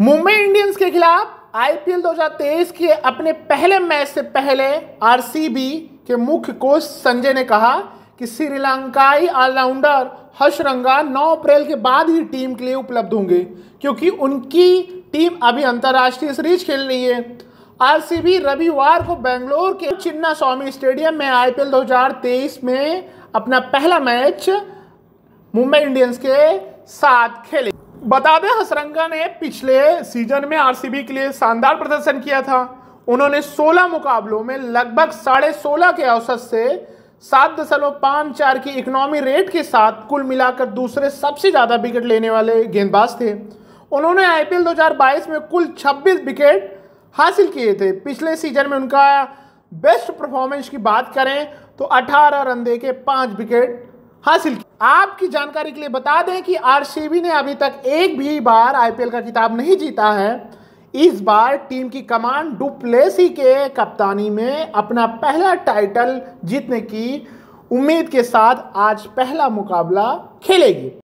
Mumbai Indians के खिलाफ IPL 2023 के अपने पहले मैच से पहले आरसीबी के मुख्य कोच संजय ने कहा कि श्रीलंकाई ऑलराउंडर हर्षरंगा 9 अप्रैल के बाद ही टीम के लिए उपलब्ध होंगे क्योंकि उनकी टीम अभी अंतर्राष्ट्रीय सीरीज खेल रही है आरसीबी रविवार को बेंगलोर के चिन्ना स्वामी स्टेडियम में आईपीएल 2023 में अपना पहला मैच मुंबई इंडियंस के साथ खेले बता दें हसरंगा ने पिछले सीजन में आरसीबी के लिए शानदार प्रदर्शन किया था उन्होंने 16 मुकाबलों में लगभग साढ़े सोलह के औसत से सात दशमलव पाँच चार की इकोनॉमी रेट के साथ कुल मिलाकर दूसरे सबसे ज़्यादा विकेट लेने वाले गेंदबाज थे उन्होंने आईपीएल 2022 में कुल 26 विकेट हासिल किए थे पिछले सीजन में उनका बेस्ट परफॉर्मेंस की बात करें तो 18 रन दे के पाँच विकेट हासिल किए आपकी जानकारी के लिए बता दें कि आरसीबी ने अभी तक एक भी बार आईपीएल का किताब नहीं जीता है इस बार टीम की कमान डुप्लेसी के कप्तानी में अपना पहला टाइटल जीतने की उम्मीद के साथ आज पहला मुकाबला खेलेगी